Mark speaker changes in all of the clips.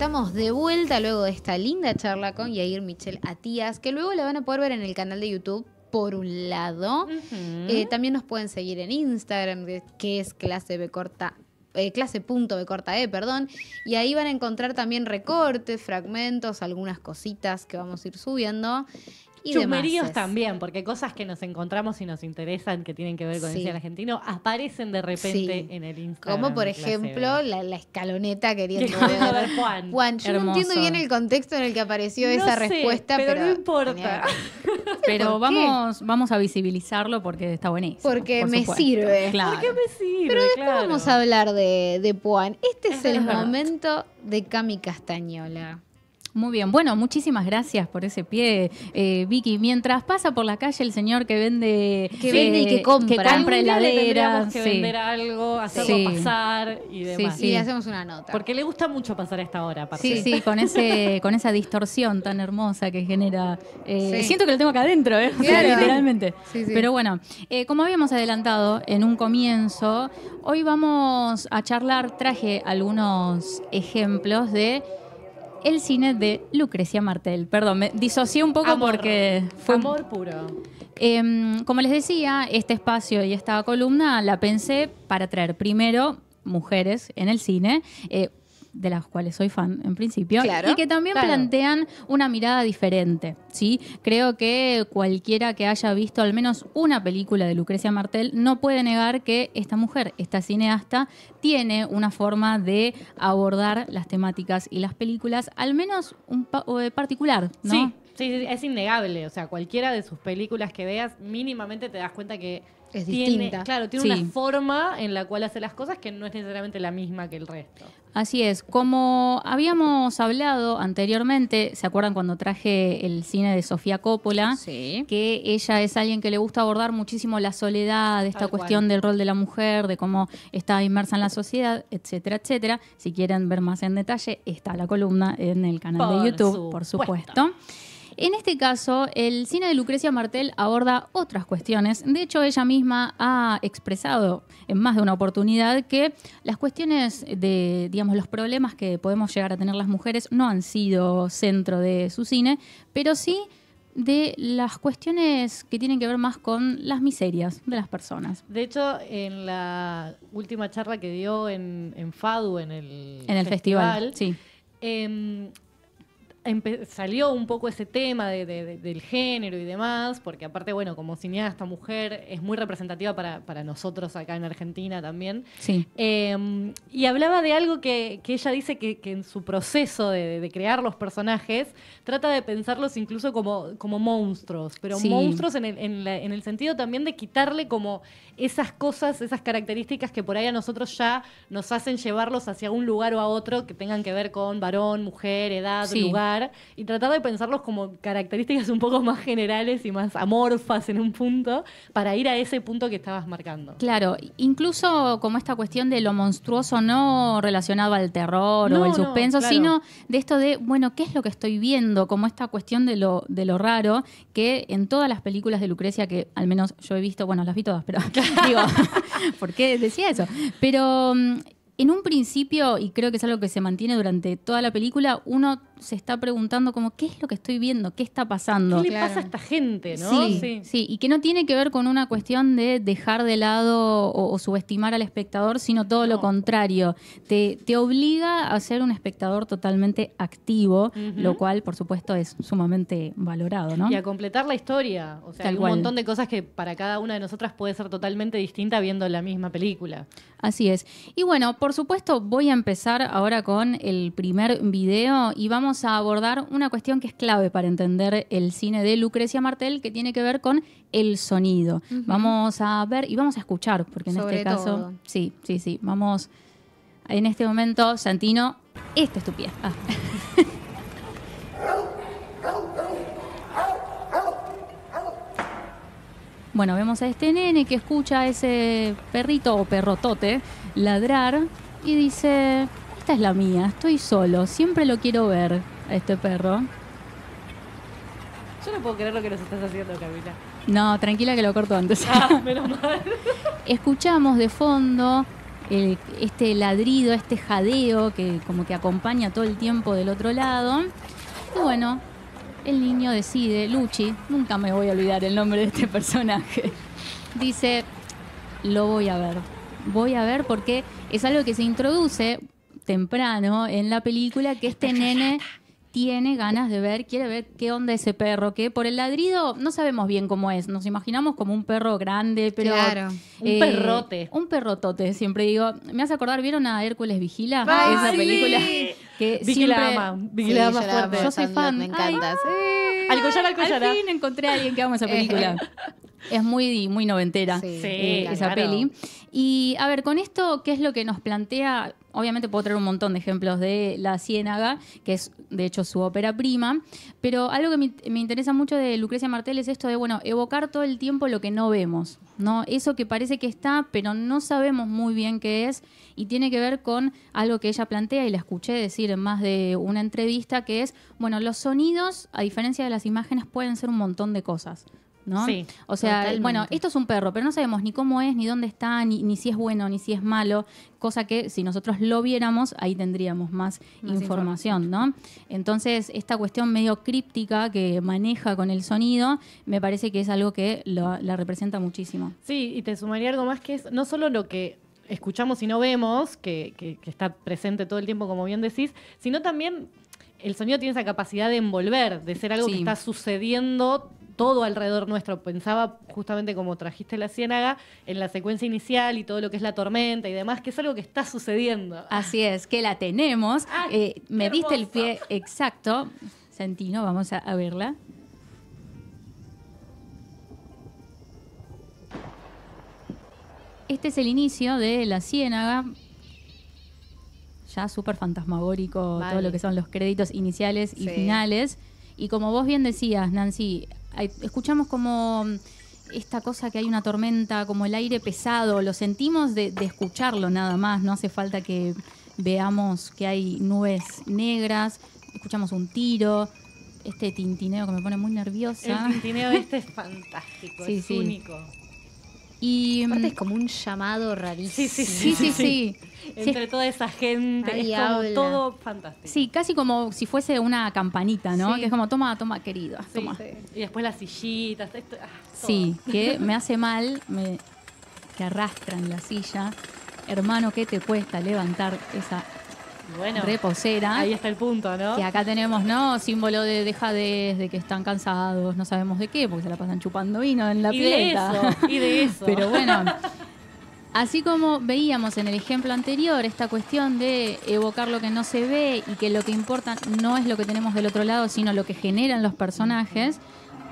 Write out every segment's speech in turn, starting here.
Speaker 1: estamos de vuelta luego de esta linda charla con Yair Michel Atías, que luego la van a poder ver en el canal de YouTube por un lado. Eh, también nos pueden seguir en Instagram, que es clase eh, clase punto e, perdón. Y ahí van a encontrar también recortes, fragmentos, algunas cositas que vamos a ir subiendo.
Speaker 2: Y demás también, porque cosas que nos encontramos y nos interesan que tienen que ver con el cine argentino aparecen de repente en el Instagram. Como por ejemplo
Speaker 1: la, la, escaloneta queriendo ver, Juan. Juan, yo no entiendo bien el contexto en el que apareció esa respuesta, pero, no importa.
Speaker 3: pero vamos, vamos a visibilizarlo porque está buenísimo. Porque me sirve. Claro. Porque me
Speaker 1: sirve. Pero después vamos a hablar de, Juan. Este es, el momento de Cami Castañola. Muy bien, bueno, muchísimas
Speaker 3: gracias por ese pie, eh, Vicky. Mientras pasa por la calle el señor que vende... Que vende y que eh, compra. Que compra heladeras. que vender
Speaker 2: algo, hacerlo pasar y demás. Sí, hacemos una nota. Porque le gusta mucho pasar a esta hora, aparte. Sí, sí, con, ese,
Speaker 3: con esa distorsión tan hermosa que genera... Eh, siento que lo tengo acá adentro, eh, claro. literalmente.
Speaker 2: Pero bueno,
Speaker 3: como habíamos adelantado en un comienzo, hoy vamos a charlar, traje algunos ejemplos de el cine de Lucrecia Martel. Perdón, me disocié un poco porque fue... Amor puro. Em, como les decía, este espacio y esta columna la pensé para traer primero mujeres en el cine. Eh, de las cuales soy fan en principio, y que también plantean una mirada diferente. ¿sí? Creo que cualquiera que haya visto al menos una película de Lucrecia Martel no puede negar que esta mujer, esta cineasta, tiene una forma de abordar las temáticas y las películas, al menos un pa eh, particular,
Speaker 2: ¿no? es innegable. O sea, cualquiera de sus películas que veas, mínimamente te das cuenta que es distinta. Claro, tiene una forma en la cual hace las cosas que no es necesariamente la misma que el resto.
Speaker 3: Así es. Como habíamos hablado anteriormente, ¿se acuerdan cuando traje el cine de Sofía Coppola? Que ella es alguien que le gusta abordar muchísimo la soledad, esta cuestión del rol de la mujer, de cómo está inmersa en la sociedad, etcétera, etcétera. Si quieren ver más en detalle, está la columna en el canal de YouTube, por supuesto. En este caso, el cine de Lucrecia Martel aborda otras cuestiones. De hecho, ella misma ha expresado en más de una oportunidad que las cuestiones de, digamos, los problemas que podemos llegar a tener las mujeres no han sido centro de su cine, pero sí de las cuestiones que tienen que ver más con las miserias de las personas.
Speaker 2: De hecho, en la última charla que dio en, FADU, en el, festival, sí. Em, salió un poco ese tema del género y demás, porque aparte, bueno, como cineasta mujer, es muy representativa para, nosotros acá en Argentina también. Sí. Em, y hablaba de algo que, ella dice que, en su proceso de, crear los personajes, trata de pensarlos incluso como, monstruos, pero monstruos en el, sentido también de quitarle como esas cosas, esas características que por ahí a nosotros ya nos hacen llevarlos hacia un lugar o a otro que tengan que ver con varón, mujer, edad, lugar y tratar de pensarlos como características un poco más generales y más amorfas en un punto para ir a ese punto que estabas marcando.
Speaker 3: Claro, incluso como esta cuestión de lo monstruoso no relacionado al terror o el suspenso, sino de esto de, bueno, ¿qué es lo que estoy viendo? Como esta cuestión de lo, de lo raro que en todas las películas de Lucrecia que al menos yo he visto, bueno, las vi todas, pero digo, ¿por qué decía eso? Pero mm, en un principio, y creo que es algo que se mantiene durante toda la película, uno se está preguntando como, ¿qué es lo que estoy viendo? ¿Qué está pasando? ¿Qué le pasa a esta
Speaker 2: gente? Sí,
Speaker 3: sí, y que no tiene que ver con una cuestión de dejar de lado o, subestimar al espectador, sino todo lo contrario. Te, te, obliga a ser un espectador totalmente activo, lo cual, por supuesto, es sumamente valorado. ¿no? Y a
Speaker 2: completar la historia. O sea, hay un montón de cosas que para cada una de nosotras puede ser totalmente distinta viendo la misma película.
Speaker 3: Así es. Y bueno, por supuesto, voy a empezar ahora con el primer video y vamos a abordar una cuestión que es clave para entender el cine de Lucrecia Martel, que tiene que ver con el sonido. Vamos a ver y vamos a escuchar, porque en este caso. Sí, sí, sí. Vamos. En este momento, Santino, esta es tu pieza. Ah. Bueno, vemos a este nene que escucha a ese perrito o perrotote ladrar y dice, es la mía, estoy solo, siempre lo quiero ver a este perro.
Speaker 2: Yo no puedo creer lo que nos estás haciendo, Camila.
Speaker 3: No, tranquila que lo corto antes. Ah, Escuchamos de fondo este ladrido, este jadeo que como que acompaña todo el tiempo del otro lado. Y bueno, el niño decide, Luchi, nunca me voy a olvidar el nombre de este personaje, dice, lo voy a ver. Voy a ver porque es algo que se introduce temprano en la película que este nene tiene ganas de ver, quiere ver qué onda ese perro, que por el ladrido no sabemos bien cómo es, nos imaginamos como un perro grande, pero un eh, perrote. Un perrotote, siempre digo. Me hace acordar, ¿vieron a Hércules Vigila? Ah, esa película que Vigila siempre... ama, Vigila yo soy fan. Me encanta. al collar, al collar. Al fin encontré a alguien que ama esa película. Es muy, muy noventera eh, esa peli. Y a ver, con esto, ¿qué es lo que nos plantea obviamente puedo traer un montón de ejemplos de La Ciénaga, que es de hecho su ópera prima, pero algo que me, interesa mucho de Lucrecia Martel es esto de, bueno, evocar todo el tiempo lo que no vemos, ¿no? Eso que parece que está, pero no sabemos muy bien qué es y tiene que ver con algo que ella plantea y la escuché decir en más de una entrevista, que es, bueno, los sonidos, a diferencia de las imágenes, pueden ser un montón de cosas. ¿no? Sí, o sea, bueno, esto es un perro, pero no sabemos ni cómo es, ni dónde está, ni, si es bueno, ni si es malo, cosa que si nosotros lo viéramos, ahí tendríamos más, información, ¿no? Entonces, esta cuestión medio críptica que maneja con el sonido, me parece que es algo que la representa muchísimo.
Speaker 2: Sí, y te sumaría algo más que es no solo lo que escuchamos y no vemos, que, está presente todo el tiempo, como bien decís, sino también... El sonido tiene esa capacidad de envolver, de ser algo que está sucediendo todo alrededor nuestro. Pensaba justamente como trajiste la ciénaga, en la secuencia inicial y todo lo que es la tormenta y demás, que es algo que está sucediendo. Así es, que la tenemos. Ah, eh, me diste el pie exacto. Santino, vamos a,
Speaker 3: verla. Este es el inicio de La Ciénaga, ya súper fantasmagórico todo lo que son los créditos iniciales y finales. Y como vos bien decías, Nancy, escuchamos como mm, esta cosa que hay una tormenta, como el aire pesado, lo sentimos de, escucharlo nada más, no hace falta que veamos que hay nubes negras, escuchamos un tiro, este tintineo que me pone muy nerviosa. El tintineo este
Speaker 2: es fantástico, es único.
Speaker 3: Y Aparte mm, es como un llamado rarísimo. Sí, sí, sí. Entre
Speaker 2: toda esa gente, es todo fantástico.
Speaker 3: Sí, casi como si fuese una campanita, ¿no? Que es como, toma, toma, querido, toma.
Speaker 2: Y después las sillitas, ah,
Speaker 3: Sí, que me hace mal, me que arrastran la silla. Hermano, ¿qué te cuesta levantar esa
Speaker 2: reposera. Ahí está el punto, ¿no? Que acá
Speaker 3: tenemos, ¿no? Símbolo de dejadez, de que están cansados, no sabemos de qué, porque se la pasan chupando vino en la y y de eso. Pero bueno, Así como veíamos en el ejemplo anterior esta cuestión de evocar lo que no se ve y que lo que importa no es lo que tenemos del otro lado, sino lo que generan los personajes,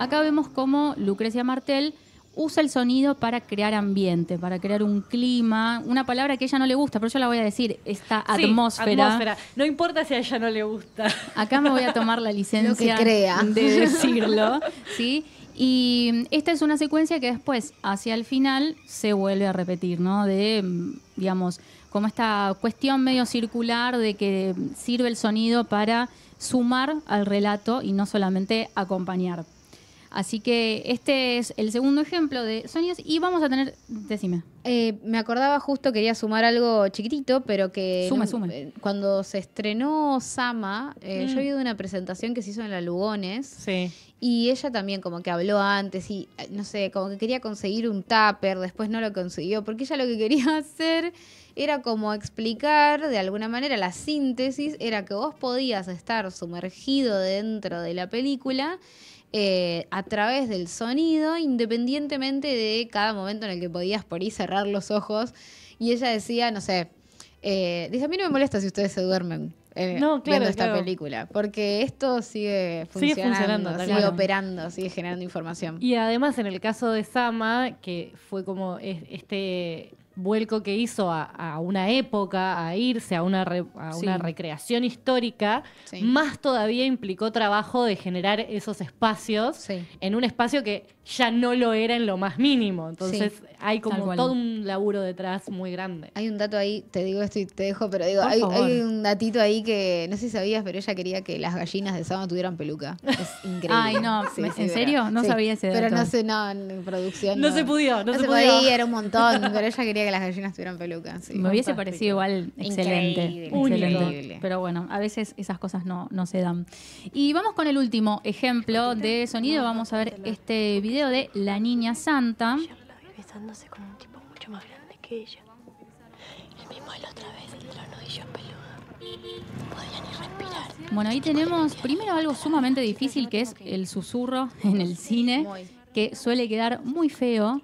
Speaker 3: acá vemos como Lucrecia Martel usa el sonido para crear ambiente, para crear un clima, una palabra que a ella no le gusta, pero yo la voy a decir, esta atmósfera.
Speaker 2: No importa si a ella no le gusta.
Speaker 3: Acá me voy a tomar la licencia de decirlo, ¿sí? Y esta es una secuencia que después, hacia el final, se vuelve a repetir, ¿no? De, digamos, como esta cuestión medio circular de que sirve el sonido para sumar al relato y no solamente acompañar. Así que este es el segundo ejemplo de sueños y vamos a
Speaker 1: tener, decime. Eh, me acordaba justo, quería sumar algo chiquitito, pero que eh, cuando se estrenó Sama, eh, yo mm. vi oído una presentación que se hizo en la Lugones sí. y ella también como que habló antes y no sé, como que quería conseguir un tupper, después no lo consiguió, porque ella lo que quería hacer era como explicar de alguna manera la síntesis, era que vos podías estar sumergido dentro de la película eh, a través del sonido, independientemente de cada momento en el que podías por ahí cerrar los ojos. Y ella decía, no sé, eh, dice, a mí no me molesta
Speaker 2: si ustedes se duermen. Eh, viendo esta película,
Speaker 1: porque esto sigue funcionando, sigue, operando, sigue generando
Speaker 2: información. Y además en el caso de Sama, que fue como este vuelco que hizo a, una época, a irse a una, recreación histórica, más todavía implicó trabajo de generar esos espacios en un espacio que ya no lo era en lo más mínimo. Entonces hay como todo un laburo detrás muy grande. Hay un dato ahí, te digo esto y te dejo, pero digo, hay, un
Speaker 1: datito ahí que no sé si sabías, pero ella quería que las gallinas de sábado tuvieran peluca. Es increíble. Ay, no, ¿en serio? No sabía ese dato. Pero no sé, no, en producción. No, se pudió, no, se, podía. era un montón, pero ella quería que las gallinas tuvieran peluca. Me hubiese parecido igual excelente.
Speaker 3: Increíble. Increíble. Pero bueno, a veces esas cosas no, no se dan. Y vamos con el último ejemplo de sonido. Vamos a ver este video de La Niña Santa. El mismo otra vez, Bueno, ahí tenemos primero algo sumamente difícil que es el susurro en el cine, que suele quedar muy feo.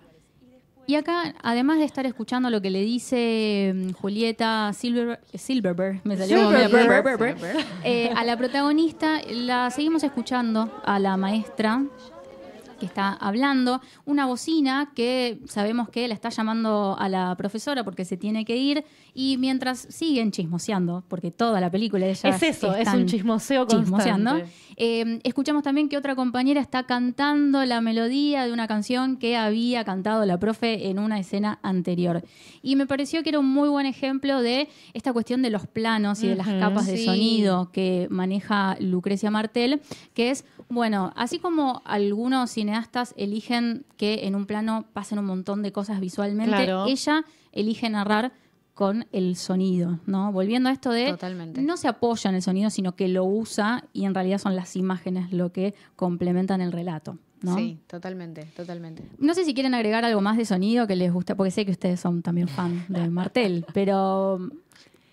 Speaker 3: Y acá, además de estar escuchando lo que le dice mm, Julieta Silver, Silverberg, me salió eh, a la protagonista, la seguimos escuchando a la maestra que está hablando, una bocina que sabemos que la está llamando a la profesora porque se tiene que ir y mientras siguen chismoseando, porque toda la película ella es eso, es un chismoseo chismoseando, eh, escuchamos también que otra compañera está cantando la melodía de una canción que había cantado la profe en una escena anterior. Y me pareció que era un muy buen ejemplo de esta cuestión de los planos y de las capas de sonido que maneja Lucrecia Martel, que es bueno, así como algunos cineastas eligen que en un plano pasen un montón de cosas visualmente, ella elige narrar con el sonido, ¿no? Volviendo a esto de Totalmente. no se apoya en el sonido, sino que lo usa y en realidad son las imágenes lo que complementan el relato. ¿No? Sí,
Speaker 1: totalmente, totalmente.
Speaker 3: No sé si quieren agregar algo más de sonido que les guste, porque sé que ustedes son también fan del martel, pero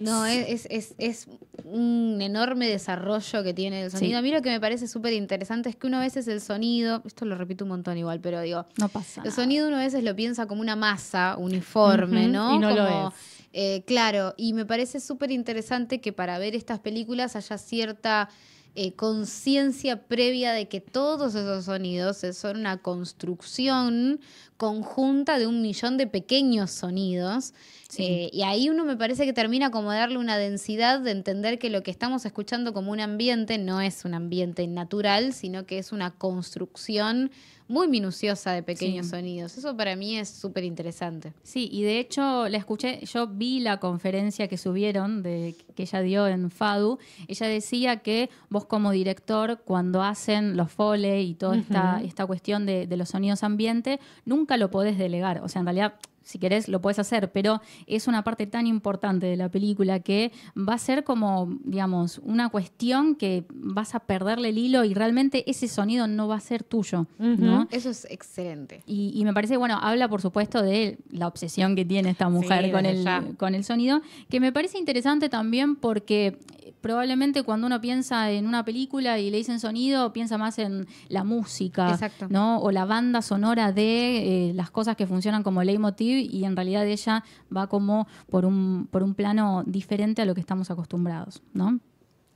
Speaker 1: no, es, es, es, un enorme desarrollo que tiene el sonido. A mí lo que me parece súper interesante es que uno a veces el sonido, esto lo repito un montón igual, pero digo, no pasa. El sonido uno a veces lo piensa como una masa uniforme, ¿no? Y no lo es. Eh, claro, y me parece súper interesante que para ver estas películas haya cierta eh, conciencia previa de que todos esos sonidos son una construcción conjunta de un millón de pequeños sonidos eh, y ahí uno me parece que termina como darle una densidad de entender que lo que estamos escuchando como un ambiente no es un ambiente natural, sino que es una construcción muy minuciosa de pequeños sonidos. Eso para mí es súper interesante. Sí, y de hecho la escuché, yo vi la conferencia que subieron de,
Speaker 3: que ella dio en FADU. Ella decía que vos como director, cuando hacen los foley y toda esta, cuestión de, de los sonidos ambiente, nunca lo podés delegar. O sea, en realidad si querés, lo puedes hacer, pero es una parte tan importante de la película que va a ser como, digamos, una cuestión que vas a perderle el hilo y realmente ese sonido no va a ser tuyo.
Speaker 1: Eso es excelente.
Speaker 3: Y, me parece, bueno, habla por supuesto de la obsesión que tiene esta mujer con, con el sonido, que me parece interesante también porque probablemente cuando uno piensa en una película y le dicen sonido, piensa más en la música, ¿no? O la banda sonora de eh, las cosas que funcionan como leitmotiv y en realidad ella va como por un, por un plano diferente a lo que estamos acostumbrados, ¿no?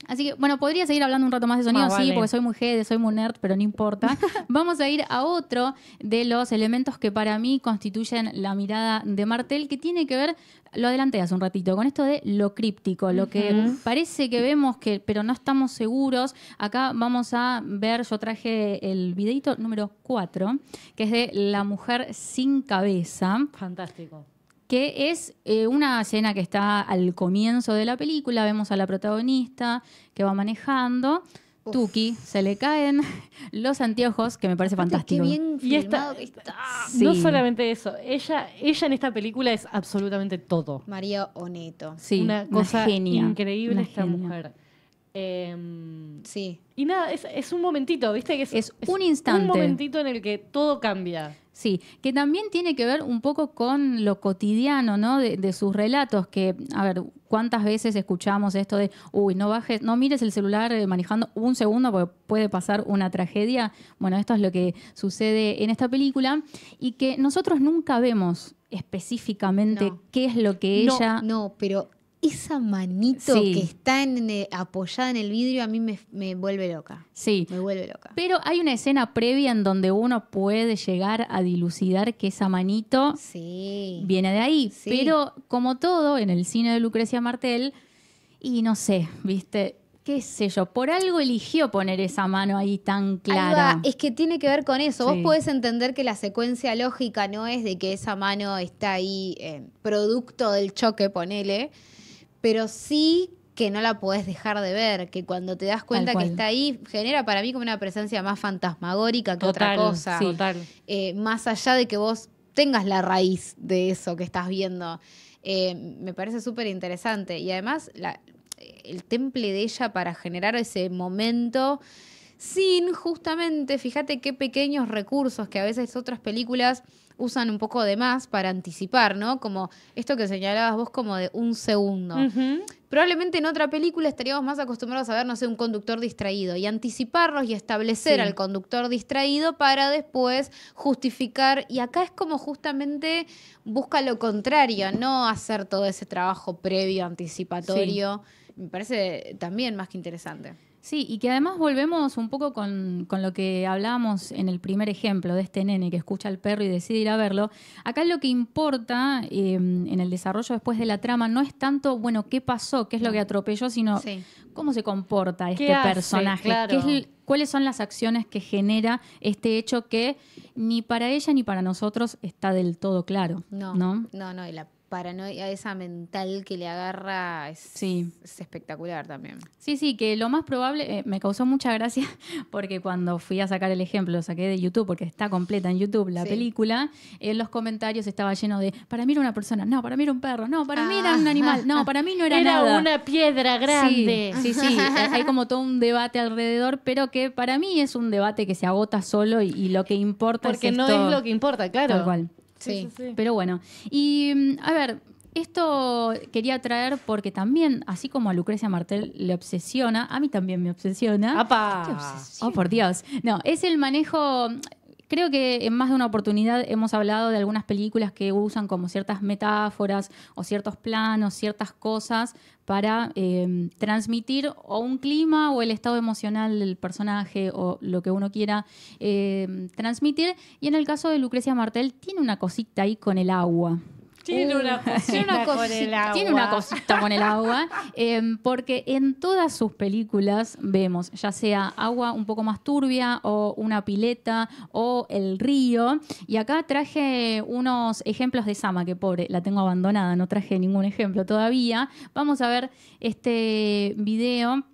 Speaker 3: Así que, bueno, podría seguir hablando un rato más de sonido, sí, porque soy muy head, soy muy nerd, pero no importa. Vamos a ir a otro de los elementos que para mí constituyen la mirada de Martel, que tiene que ver, lo adelanté hace un ratito, con esto de lo críptico, lo que parece que vemos, que, pero no estamos seguros. Acá vamos a ver, yo traje el videito número 4, que es de La mujer sin cabeza.
Speaker 2: Fantástico
Speaker 3: que es eh, una escena que está al comienzo de la película, vemos a la protagonista que va manejando. Tuki, se le caen los anteojos, que me parece fantástico. bien
Speaker 2: y que está. No solamente eso, ella, ella en esta película es absolutamente todo. María Oneto. una cosa increíble esta mujer. Em, sí. Y nada, es, un momentito, ¿viste? Que es, un instante. Un momentito en el que todo cambia. Sí, que también tiene que ver un poco
Speaker 3: con lo cotidiano, ¿no? De, sus relatos, que, a ver, ¿cuántas veces escuchamos esto de, uy, no bajes, no mires el celular eh, manejando un segundo porque puede pasar una tragedia? Bueno, esto es lo que sucede en esta película y que nosotros nunca vemos específicamente qué es lo que ella...
Speaker 1: No, no, pero esa manito que está apoyada en el vidrio a mí me, vuelve loca. Sí. Me vuelve loca. Pero
Speaker 3: hay una escena previa en donde uno puede llegar a dilucidar que esa manito sí. viene de ahí. Pero como todo, en el cine de Lucrecia Martel, y no sé, viste, qué sé yo, por algo eligió poner esa mano ahí tan clara.
Speaker 1: es que tiene que ver con eso. Vos podés entender que la secuencia lógica no es de que esa mano está ahí eh, producto del choque, ponele, pero sí que no la podés dejar de ver, que cuando te das cuenta que está ahí, genera para mí como una presencia más fantasmagórica que otra cosa. Eh, más allá de que vos tengas la raíz de eso que estás viendo. Eh, me parece súper interesante. Y además, el temple de ella para generar ese momento. Sin justamente, fíjate qué pequeños recursos que a veces otras películas usan un poco de más para anticipar, ¿no? Como esto que señalabas vos como de un segundo. Probablemente en otra película estaríamos más acostumbrados a ver, no sé, un conductor distraído y anticiparlos y establecer al conductor distraído para después justificar. Y acá es como justamente busca lo contrario, no hacer todo ese trabajo previo, anticipatorio. Me parece también más que interesante.
Speaker 3: Sí, y que además volvemos un poco con, con, lo que hablábamos en el primer ejemplo de este nene que escucha al perro y decide ir a verlo. Acá lo que importa em, en el desarrollo después de la trama no es tanto, bueno, qué pasó, qué es lo que atropelló, sino cómo se comporta este personaje, cuáles son las acciones que genera este hecho que ni para ella ni para nosotros está del todo claro. No, no,
Speaker 1: no, no y la a esa mental que le agarra es, espectacular también.
Speaker 3: Sí, sí, que lo más probable, eh, me causó mucha gracia porque cuando fui a sacar el ejemplo, lo saqué de YouTube porque está completa en YouTube la película, en los comentarios estaba lleno de, para mí era una persona, no, para mí era un perro, no, para mí era un ah. animal, no, para mí no era, nada. Era una piedra grande. Sí, sí, hay como todo un debate alrededor, pero que para mí es un debate que se agota solo y, lo que importa porque es... Porque no es lo que
Speaker 2: importa, claro. Sí, pero
Speaker 3: bueno. Y mm, a ver, esto quería traer porque también, así como a Lucrecia Martel le obsesiona, a mí también me obsesiona. ¡Apa! Oh, por Dios. No, es el manejo creo que en más de una oportunidad hemos hablado de algunas películas que usan como ciertas metáforas o ciertos planos, ciertas cosas para em, transmitir o un clima o el estado emocional del personaje o lo que uno quiera em, transmitir. Y en el caso de Lucrecia Martel tiene una cosita ahí con el agua.
Speaker 2: Tiene una cosita,
Speaker 3: con, el agua. Em, porque en todas sus películas vemos, ya sea agua un poco más turbia o una pileta o el río. Y acá traje unos ejemplos de Sama, que pobre, la tengo abandonada, no traje ningún ejemplo todavía. Vamos a ver este video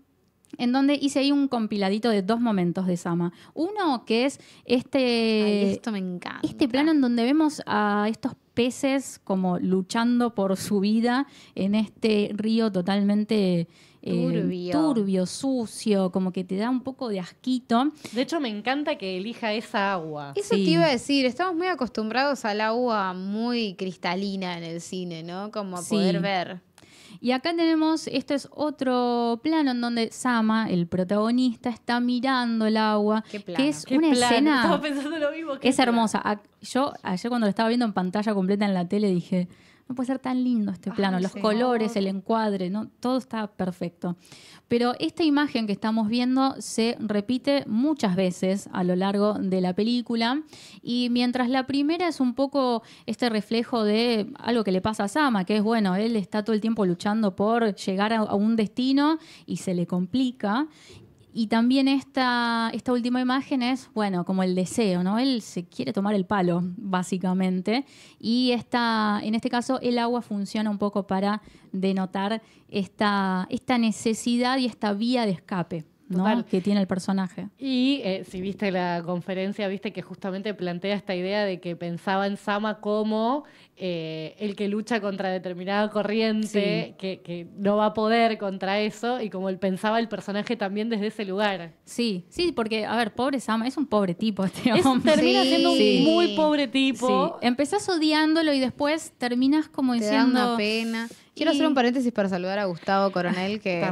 Speaker 3: en donde hice ahí un compiladito de dos momentos de Sama. Uno que es este. esto me encanta. Este plano en donde vemos a estos peces como luchando por su vida en este río totalmente
Speaker 1: eh, turbio. sucio, como que te da un poco de asquito.
Speaker 2: De hecho, me encanta que elija esa agua. Eso te iba a
Speaker 1: decir, estamos muy acostumbrados al agua muy cristalina en el cine, ¿no? Como a poder ver. Y acá tenemos, este es
Speaker 3: otro plano en donde Sama, el protagonista, está mirando el agua, ¿Qué plano? que es una escena... Estaba pensando
Speaker 2: lo mismo. Es hermosa.
Speaker 3: Yo ayer cuando lo estaba viendo en pantalla completa en la tele dije puede ser tan lindo este plano, los colores, el encuadre, ¿no? todo está perfecto. Pero esta imagen que estamos viendo se repite muchas veces a lo largo de la película y mientras la primera es un poco este reflejo de algo que le pasa a Sama, que es bueno, él está todo el tiempo luchando por llegar a un destino y se le complica y también esta, esta última imagen es, bueno, como el deseo, ¿no? Él se quiere tomar el palo, básicamente. Y esta, en este caso el agua funciona un poco para denotar esta, esta necesidad y esta vía de escape que tiene el personaje.
Speaker 2: Y eh, si viste la conferencia, viste que justamente plantea esta idea de que pensaba en Sama como eh, el que lucha contra determinada corriente, que, no va a poder contra eso, y como él pensaba el personaje también desde ese lugar. Sí, sí, porque, a ver, pobre Sama,
Speaker 3: es
Speaker 1: un pobre tipo este
Speaker 2: hombre. termina siendo un muy pobre tipo.
Speaker 3: Sí. Empezás odiándolo y después terminas como diciendo... Da una pena.
Speaker 1: Quiero hacer un paréntesis para saludar a Gustavo Coronel, que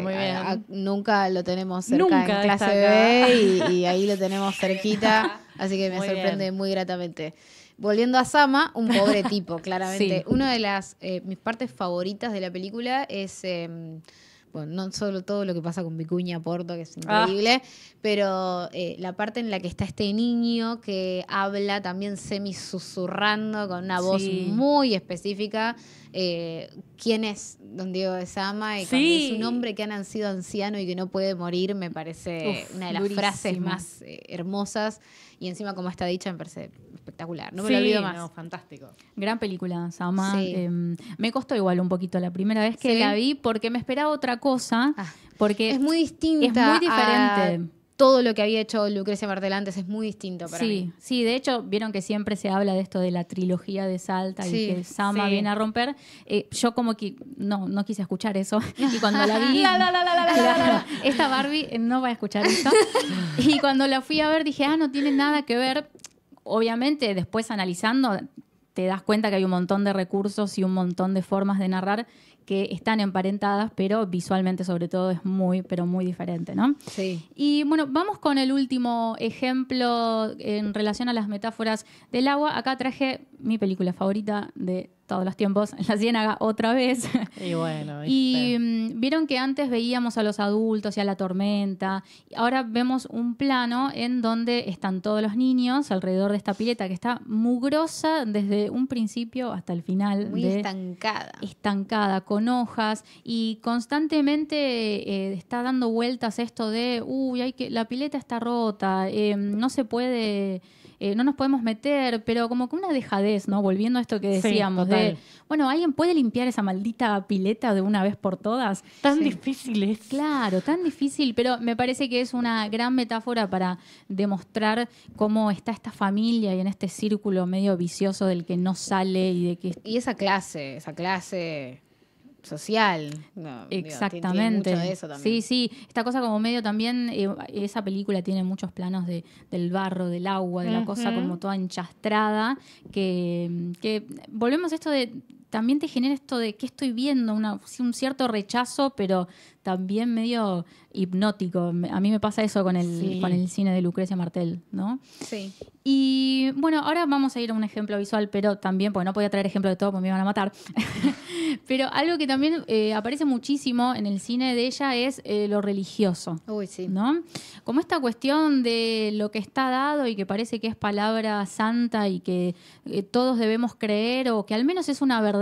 Speaker 1: nunca lo tenemos cerca en clase B y, ahí lo tenemos cerquita, así que me sorprende muy gratamente. Volviendo a Sama, un pobre tipo, claramente. Una de las eh, mis partes favoritas de la película es em, bueno, no solo todo lo que pasa con Vicuña Porto, que es ah. increíble, pero eh, la parte en la que está este niño que habla también semi susurrando con una voz muy específica, eh, quién es Don Diego de Sama y cuando un hombre que han sido anciano y que no puede morir, me parece una de las frases más eh, hermosas y encima como está dicha me parece espectacular. No me lo olvido más. fantástico. Gran película,
Speaker 3: Sama. Em, me costó igual un poquito la primera vez que la vi porque me esperaba otra cosa. Ah, porque es muy distinta. Es muy diferente todo lo que había hecho Lucrecia Martel antes es
Speaker 1: muy distinto para sí, mí.
Speaker 3: Sí, de hecho, vieron que siempre se habla de esto de la trilogía de Salta y que Sama viene a romper. Eh, yo como que no, no quise escuchar eso. Y cuando la vi... esta Barbie eh, no va a escuchar eso. y cuando la fui a ver dije, ah, no tiene nada que ver. Obviamente, después analizando, te das cuenta que hay un montón de recursos y un montón de formas de narrar que están emparentadas, pero visualmente sobre todo es muy, pero muy diferente, ¿no? Sí. Y bueno, vamos con el último ejemplo en relación a las metáforas del agua. Acá traje mi película favorita de todos los tiempos en la ciénaga otra vez.
Speaker 2: Y bueno.
Speaker 3: Y mm, vieron que antes veíamos a los adultos y a la tormenta. Ahora vemos un plano en donde están todos los niños alrededor de esta pileta que está mugrosa desde un principio hasta el final. Muy estancada. Estancada, con hojas y constantemente eh, está dando vueltas esto de, uy, hay que, la pileta está rota, eh, no se puede eh, no nos podemos meter, pero como que una dejadez, ¿no? Volviendo a esto que decíamos, de, bueno, ¿alguien puede limpiar esa maldita pileta de una vez por todas? Tan difícil es. Claro, tan difícil, pero me parece que es una gran metáfora para demostrar cómo está esta familia y en este círculo medio vicioso del que no sale y de que... Y esa clase, esa clase social. Exactamente. Sí, sí. Esta cosa como medio también, eh, esa película tiene muchos planos de, del barro, del agua, de la cosa como toda enchastrada, que, volvemos a esto de también te genera esto de que estoy viendo, un cierto rechazo, pero también medio hipnótico. A mí me pasa eso con el, con el cine de Lucrecia Martel, ¿no? Sí. Y bueno, ahora vamos a ir a un ejemplo visual, pero también, porque no podía traer ejemplo de todo, porque me iban a matar. pero algo que también eh, aparece muchísimo en el cine de ella es eh, lo religioso. Uy, sí. ¿No? Como esta cuestión de lo que está dado y que parece que es palabra santa y que eh, todos debemos creer, o que al menos es una verdad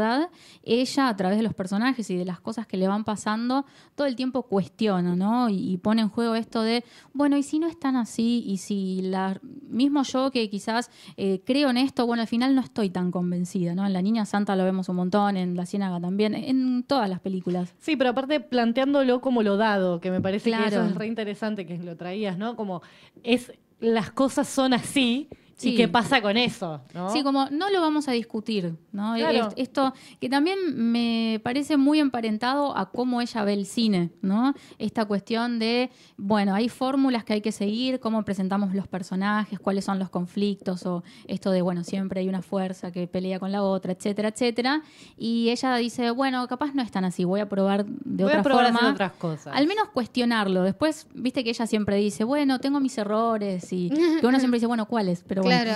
Speaker 3: ella a través de los personajes y de las cosas que le van pasando, todo el tiempo cuestiona, ¿no? Y, pone en juego esto de, bueno, ¿y si no están así? Y si la, mismo yo que quizás eh, creo en esto, bueno, al final no estoy tan convencida, ¿no? En La Niña Santa lo vemos un montón, en La Ciénaga también, en todas las películas. Sí, pero aparte planteándolo como
Speaker 2: lo dado, que me parece que eso es re interesante que lo traías, ¿no? Como es las cosas son así Sí. ¿Y qué pasa con eso? ¿no? Sí, como no lo vamos a discutir, ¿no? E-,
Speaker 3: esto que también me parece muy emparentado a cómo ella ve el cine, ¿no? Esta cuestión de, bueno, hay fórmulas que hay que seguir, cómo presentamos los personajes, cuáles son los conflictos o esto de, bueno, siempre hay una fuerza que pelea con la otra, etcétera, etcétera. Y ella dice, bueno, capaz no es tan así, voy a probar de voy otra a probar forma. otras cosas. Al menos cuestionarlo. Después, viste que ella siempre dice, bueno, tengo mis errores y que uno siempre dice, bueno, ¿cuáles? Pero Claro.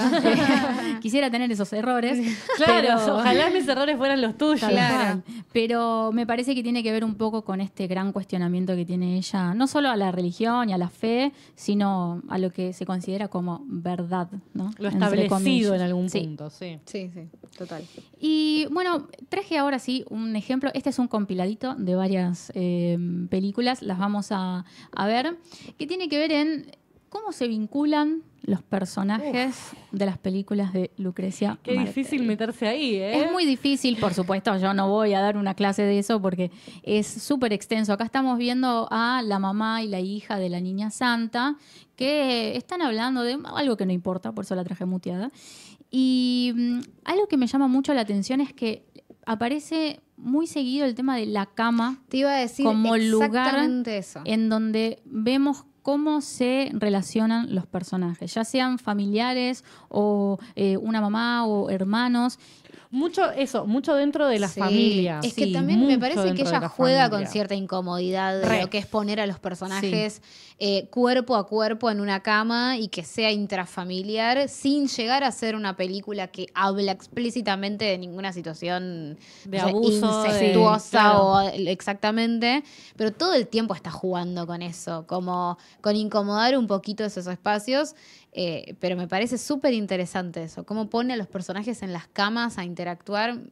Speaker 3: Quisiera tener esos errores. Claro, ojalá mis errores
Speaker 2: fueran los tuyos.
Speaker 3: Pero me parece que tiene que ver un poco con este gran cuestionamiento que tiene ella, no solo a la religión y a la fe, sino a lo que se considera como verdad, ¿no? Lo establecido en algún punto,
Speaker 1: sí. Sí, sí, total.
Speaker 3: Y bueno, traje ahora sí un ejemplo. Este es un compiladito de varias eh, películas, las vamos a ver, que tiene que ver en ¿Cómo se vinculan los personajes de las películas de Lucrecia. Qué difícil
Speaker 2: meterse ahí, ¿eh? Es muy
Speaker 3: difícil, por supuesto, yo no voy a dar una clase de eso porque es súper extenso. Acá estamos viendo a la mamá y la hija de la niña santa que están hablando de algo que no importa, por eso la traje muteada. Y mm, algo que me llama mucho la atención es que aparece muy seguido el tema de la cama. como lugar en donde vemos cómo se relacionan los personajes, ya sean familiares o eh, una mamá o hermanos. Mucho eso,
Speaker 2: mucho dentro de las familias. Es que también me parece que ella juega con cierta
Speaker 1: incomodidad de lo que es poner a los personajes eh, cuerpo a cuerpo en una cama y que sea intrafamiliar sin llegar a ser una película que habla explícitamente de ninguna situación de abuso, incestuosa o exactamente, pero todo el tiempo está jugando con eso, como con incomodar un poquito esos espacios, eh, pero me parece súper interesante eso, cómo pone a los personajes en las camas a interactuar, mm,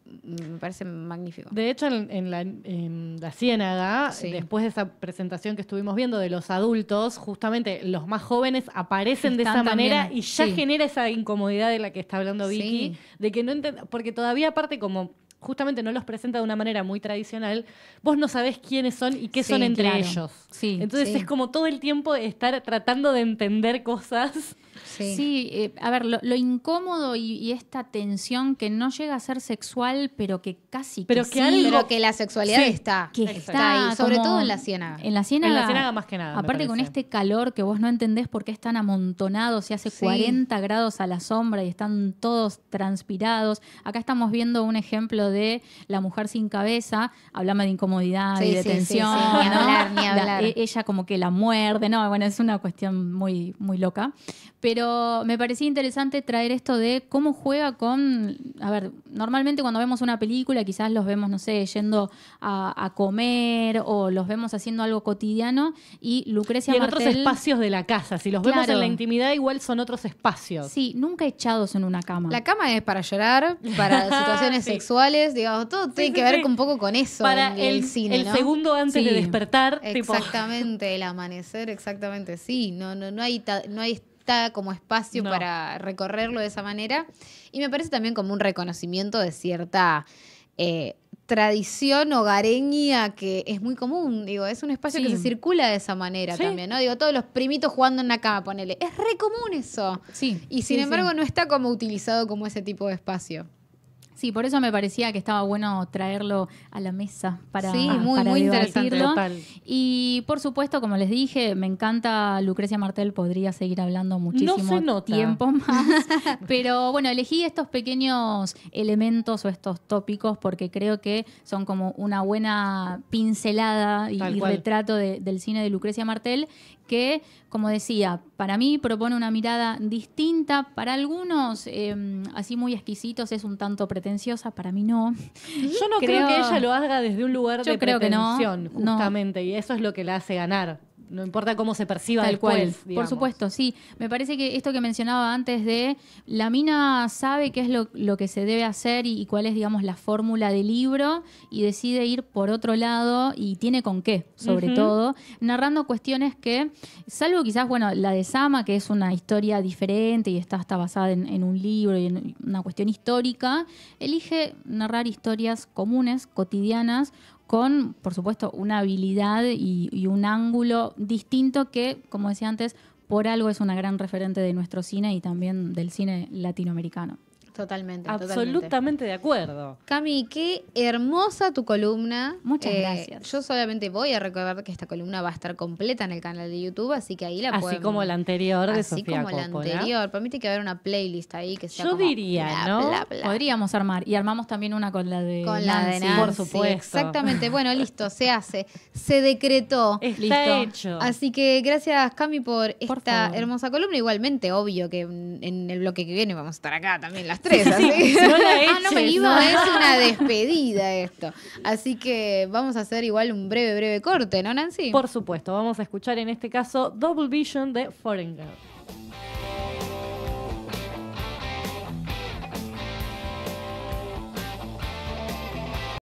Speaker 2: me parece magnífico. De hecho, en, la, Ciénaga, después de esa presentación que estuvimos viendo de los adultos, justamente los más jóvenes aparecen de esa manera y ya genera esa incomodidad de la que está hablando Vicky, de que no porque todavía aparte como justamente no los presenta de una manera muy tradicional, vos no sabés quiénes son y qué son entre ellos. Entonces es como todo el tiempo estar tratando de entender cosas. Sí,
Speaker 3: eh, a ver, lo, incómodo y, esta tensión que no llega a ser sexual, pero que casi pero que, que la sexualidad está. Que está ahí, sobre todo en la ciénaga. En la ciénaga. la más que nada. Aparte con este calor que vos no entendés por qué están amontonados, y hace 40 grados a la sombra y están todos transpirados. Acá estamos viendo un ejemplo de la mujer sin cabeza, hablamos de incomodidad y de tensión. ella como que la muerde, no, bueno, es una cuestión muy, muy loca. Pero me parecía interesante traer esto de cómo juega con. A ver, normalmente cuando vemos una película, quizás los vemos, no sé, yendo a, comer o los vemos haciendo algo
Speaker 2: cotidiano. Y Lucrecia en otros espacios de la casa. Si los vemos en la intimidad, igual son otros espacios. Sí,
Speaker 1: nunca echados en una cama. La cama es para llorar, para situaciones sexuales, digamos, todo tiene que ver un poco con eso. Para en el, cine. El segundo antes de despertar.
Speaker 2: Exactamente,
Speaker 1: el amanecer, exactamente. Sí, no, no, no hay. No hay como espacio para recorrerlo de esa manera. Y me parece también como un reconocimiento de cierta eh, tradición hogareña que es muy común. Digo, es un espacio que se circula de esa manera también, ¿no? Digo, todos los primitos jugando en la cama, ponele. Es re común eso. Sí. Y sin embargo, no está como utilizado como ese tipo de espacio. Sí, por eso me parecía que estaba bueno traerlo a la mesa para Sí, muy, interesante.
Speaker 3: Y por supuesto, como les dije, me encanta Lucrecia Martel, podría seguir hablando muchísimo tiempo más. pero bueno, elegí estos pequeños elementos o estos tópicos porque creo que son como una buena pincelada y, retrato del cine de Lucrecia Martel que, como decía, para mí propone una mirada distinta, para algunos, em, así muy exquisitos, es un tanto pretenciosa, para mí no. Yo no creo, que ella lo haga
Speaker 2: desde un lugar de pretensión, justamente, y eso es lo que la hace ganar no importa cómo se perciba el cual. Por supuesto, sí. Me parece que esto que
Speaker 3: mencionaba antes de la mina sabe qué es lo, que se debe hacer y, cuál es, digamos, la fórmula del libro y decide ir por otro lado y tiene con qué, sobre todo, narrando cuestiones que, salvo quizás, bueno, la de Sama, que es una historia diferente y está, está basada en, en un libro y en una cuestión histórica, elige narrar historias comunes, cotidianas, con, por supuesto, una habilidad y, un ángulo distinto que, como decía antes, por algo es una gran referente de nuestro cine y también del cine latinoamericano.
Speaker 2: Totalmente. Absolutamente de acuerdo.
Speaker 3: Cami,
Speaker 1: qué hermosa tu columna. Muchas eh, gracias. Yo solamente voy a recordar que esta columna va a estar completa en el canal de YouTube, así que ahí la Así como la anterior de así como la anterior. Permite que haber una playlist ahí que sea Yo
Speaker 3: diría, ¿no? Podríamos armar. Y armamos también una con la de Con la de Nancy. Por supuesto. Exactamente.
Speaker 1: Bueno, listo, se hace. Se decretó. Está listo. hecho. Así que gracias, Cami, por, esta hermosa columna. Igualmente, obvio que en el bloque que viene vamos a estar acá también las tres así. ah, no me iba. es una despedida esto. Así que vamos a hacer igual un breve, breve corte, ¿no, Nancy? Por
Speaker 2: supuesto, vamos a escuchar en este caso Double Vision de Foreign Girl.